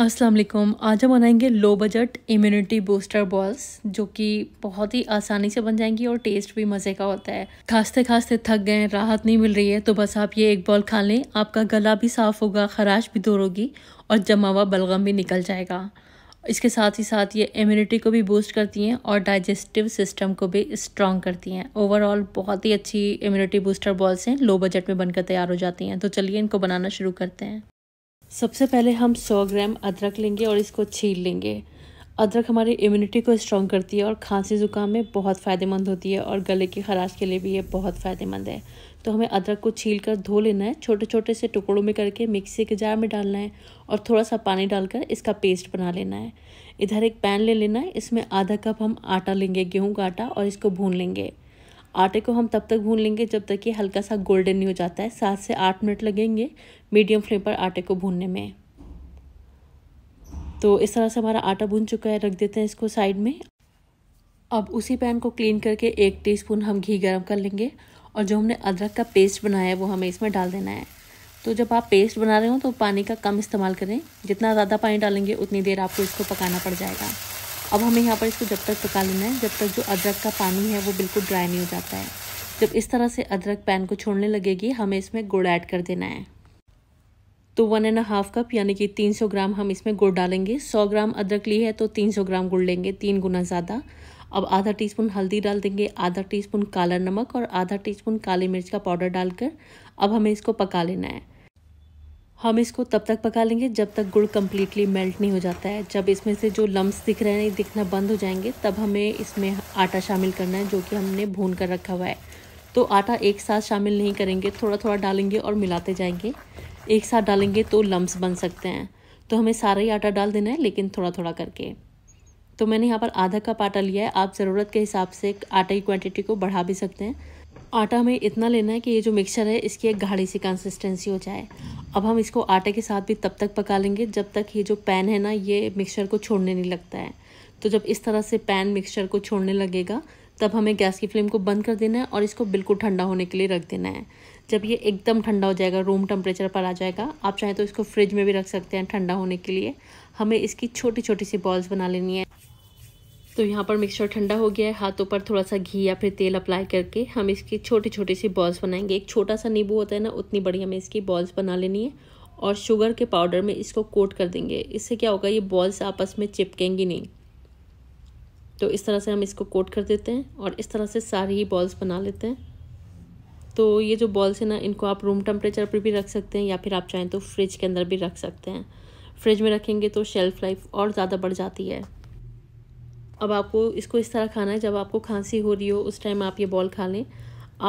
अस्सलाम वालेकुम आज हम बनाएंगे low budget immunity booster balls जो कि बहुत ही आसानी से बन जाएंगी और टेस्ट भी मज़े का होता है खांसते खांसते थक गए राहत नहीं मिल रही है तो बस आप ये एक बॉल खा लें आपका गला भी साफ़ होगा खराश भी दूर होगी और जमा हुआ बलगम भी निकल जाएगा इसके साथ ही साथ ये इम्यूनिटी को भी बूस्ट करती हैं और डाइजेस्टिव सिस्टम को भी स्ट्रॉन्ग करती हैं ओवरऑल बहुत ही अच्छी इम्यूनिटी बूस्टर बॉल्स हैं लो बजट में बनकर तैयार हो जाती हैं तो चलिए इनको बनाना शुरू करते हैं सबसे पहले हम 100 ग्राम अदरक लेंगे और इसको छील लेंगे अदरक हमारी इम्यूनिटी को स्ट्रॉन्ग करती है और खांसी ज़ुकाम में बहुत फ़ायदेमंद होती है और गले की खराश के लिए भी ये बहुत फ़ायदेमंद है तो हमें अदरक को छील कर धो लेना है छोटे छोटे से टुकड़ों में करके मिक्सी के जार में डालना है और थोड़ा सा पानी डालकर इसका पेस्ट बना लेना है इधर एक पैन ले लेना है इसमें आधा कप हम आटा लेंगे गेहूँ का आटा और इसको भून लेंगे आटे को हम तब तक भून लेंगे जब तक ये हल्का सा गोल्डन नहीं हो जाता है सात से आठ मिनट लगेंगे मीडियम फ्लेम पर आटे को भूनने में तो इस तरह से हमारा आटा भून चुका है रख देते हैं इसको साइड में अब उसी पैन को क्लीन करके एक टीस्पून हम घी गर्म कर लेंगे और जो हमने अदरक का पेस्ट बनाया है वो हमें इसमें डाल देना है तो जब आप पेस्ट बना रहे हो तो पानी का कम इस्तेमाल करें जितना ज़्यादा पानी डालेंगे उतनी देर आपको इसको पकाना पड़ जाएगा अब हमें यहाँ पर इसको जब तक पका लेना है जब तक जो अदरक का पानी है वो बिल्कुल ड्राई नहीं हो जाता है जब इस तरह से अदरक पैन को छोड़ने लगेगी हमें इसमें गुड़ ऐड कर देना है तो वन एंड हाफ कप यानी कि 300 ग्राम हम इसमें गुड़ डालेंगे 100 ग्राम अदरक ली है तो 300 ग्राम गुड़ लेंगे तीन गुना ज़्यादा अब आधा टीस्पून हल्दी डाल देंगे आधा टीस्पून काला नमक और आधा टीस्पून काली मिर्च का पाउडर डालकर अब हमें इसको पका लेना है हम इसको तब तक पका लेंगे जब तक गुड़ कम्प्लीटली मेल्ट नहीं हो जाता है जब इसमें से जो लम्ब दिख रहे हैं दिखना बंद हो जाएंगे तब हमें इसमें आटा शामिल करना है जो कि हमने भून कर रखा हुआ है तो आटा एक साथ शामिल नहीं करेंगे थोड़ा थोड़ा डालेंगे और मिलाते जाएंगे एक साथ डालेंगे तो लम्ब बन सकते हैं तो हमें सारा ही आटा डाल देना है लेकिन थोड़ा थोड़ा करके तो मैंने यहाँ पर आधा कप आटा लिया है आप ज़रूरत के हिसाब से आटे की क्वांटिटी को बढ़ा भी सकते हैं आटा हमें इतना लेना है कि ये जो मिक्सर है इसकी एक गाढ़ी सी कंसिस्टेंसी हो जाए अब हम इसको आटे के साथ भी तब तक पका लेंगे जब तक ये जो पैन है ना ये मिक्सचर को छोड़ने नहीं लगता है तो जब इस तरह से पैन मिक्सचर को छोड़ने लगेगा तब हमें गैस की फ्लेम को बंद कर देना है और इसको बिल्कुल ठंडा होने के लिए रख देना है जब ये एकदम ठंडा हो जाएगा रूम टेम्परेचर पर आ जाएगा आप चाहें तो इसको फ्रिज में भी रख सकते हैं ठंडा होने के लिए हमें इसकी छोटी छोटी सी बॉल्स बना लेनी है तो यहाँ पर मिक्सचर ठंडा हो गया है हाथों पर थोड़ा सा घी या फिर तेल अप्लाई करके हम इसकी छोटी छोटी सी बॉल्स बनाएंगे एक छोटा सा नींबू होता है ना उतनी बड़ी हमें इसकी बॉल्स बना लेनी है और शुगर के पाउडर में इसको कोट कर देंगे इससे क्या होगा ये बॉल्स आपस में चिपकेंगी नहीं तो इस तरह से हम इसको कोट कर देते हैं और इस तरह से सारी ही बॉल्स बना लेते हैं तो ये जो बॉल्स हैं ना इनको आप रूम टेम्परेचर पर भी रख सकते हैं या फिर आप चाहें तो फ्रिज के अंदर भी रख सकते हैं फ्रिज में रखेंगे तो शेल्फ़ लाइफ और ज़्यादा बढ़ जाती है अब आपको इसको इस तरह खाना है जब आपको खांसी हो रही हो उस टाइम आप ये बॉल खा लें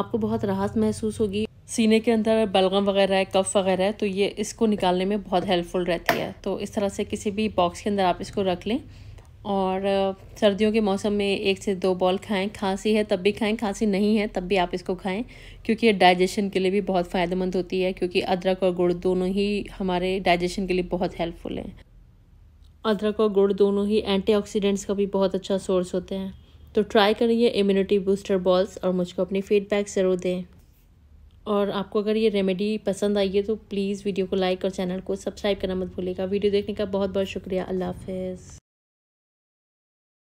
आपको बहुत राहत महसूस होगी सीने के अंदर बलगम वगैरह है कफ वगैरह है तो ये इसको निकालने में बहुत हेल्पफुल रहती है तो इस तरह से किसी भी बॉक्स के अंदर आप इसको रख लें और सर्दियों के मौसम में एक से दो बॉल खाएं खांसी है तब भी खाएं खांसी नहीं है तब भी आप इसको खाएं क्योंकि ये डाइजेशन के लिए भी बहुत फ़ायदेमंद होती है क्योंकि अदरक और गुड़ दोनों ही हमारे डाइजेशन के लिए बहुत हेल्पफुल हैं अदरक और गुड़ दोनों ही एंटीऑक्सीडेंट्स का भी बहुत अच्छा सोर्स होते हैं तो ट्राई करिए इम्यूनिटी बूस्टर बॉल्स और मुझको अपनी फीडबैक ज़रूर दें और आपको अगर ये रेमेडी पसंद आई है तो प्लीज़ वीडियो को लाइक और चैनल को सब्सक्राइब करना मत भूलिएगा वीडियो देखने का बहुत बहुत शुक्रिया अल्लाह हाफिज़